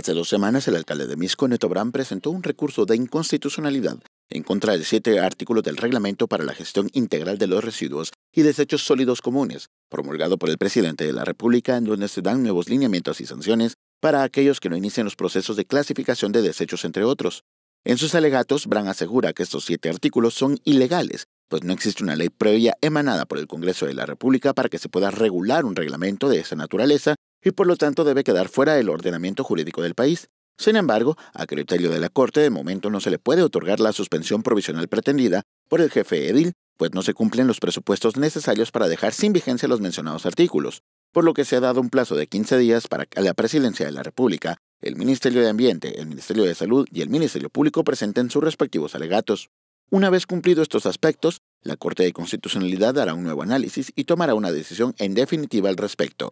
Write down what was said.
Hace dos semanas, el alcalde de Misco, Neto Brand, presentó un recurso de inconstitucionalidad en contra de siete artículos del Reglamento para la Gestión Integral de los Residuos y Desechos Sólidos Comunes, promulgado por el presidente de la República, en donde se dan nuevos lineamientos y sanciones para aquellos que no inician los procesos de clasificación de desechos, entre otros. En sus alegatos, Brand asegura que estos siete artículos son ilegales, pues no existe una ley previa emanada por el Congreso de la República para que se pueda regular un reglamento de esa naturaleza y por lo tanto debe quedar fuera del ordenamiento jurídico del país. Sin embargo, a criterio de la Corte, de momento no se le puede otorgar la suspensión provisional pretendida por el jefe Edil, pues no se cumplen los presupuestos necesarios para dejar sin vigencia los mencionados artículos, por lo que se ha dado un plazo de 15 días para que la Presidencia de la República, el Ministerio de Ambiente, el Ministerio de Salud y el Ministerio Público presenten sus respectivos alegatos. Una vez cumplidos estos aspectos, la Corte de Constitucionalidad hará un nuevo análisis y tomará una decisión en definitiva al respecto.